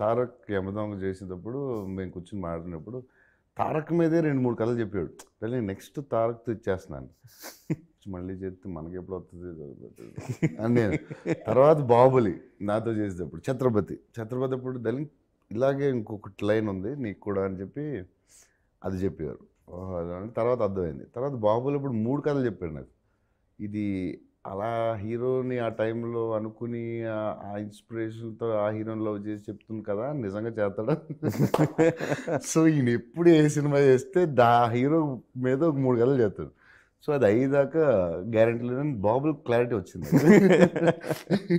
తారక్ యమదొంగ చేసేటప్పుడు మేము కూర్చొని మాట్లాడినప్పుడు తారక్ మీదే రెండు మూడు కథలు చెప్పాడు నేను నెక్స్ట్ తారక్తో ఇచ్చేస్తున్నాను మళ్ళీ చెప్తే మనకి ఎప్పుడు వస్తుంది అని నేను తర్వాత బాహుబలి నాతో చేసేటప్పుడు ఛత్రపతి ఛత్రపతి అప్పుడు దళింగ్ ఇలాగే ఇంకొకటి లైన్ ఉంది నీకు కూడా అని చెప్పి అది చెప్పారు తర్వాత అర్థమైంది తర్వాత బాహుబలి ఇప్పుడు మూడు కథలు చెప్పాడు నాకు ఇది అలా హీరోని ఆ టైంలో అనుకుని ఆ ఇన్స్పిరేషన్తో ఆ హీరోని లవ్ చేసి చెప్తుంది కదా నిజంగా చేస్తాడా సో ఈయన ఎప్పుడు ఏ సినిమా చేస్తే దా హీరో మీద ఒక మూడు కథలు చేస్తాడు సో అది అయ్యేదాకా గ్యారంటీ లేదని బాబుల్ క్లారిటీ వచ్చింది